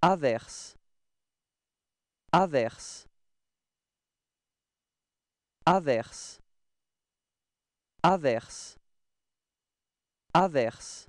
averse averse averse averse averse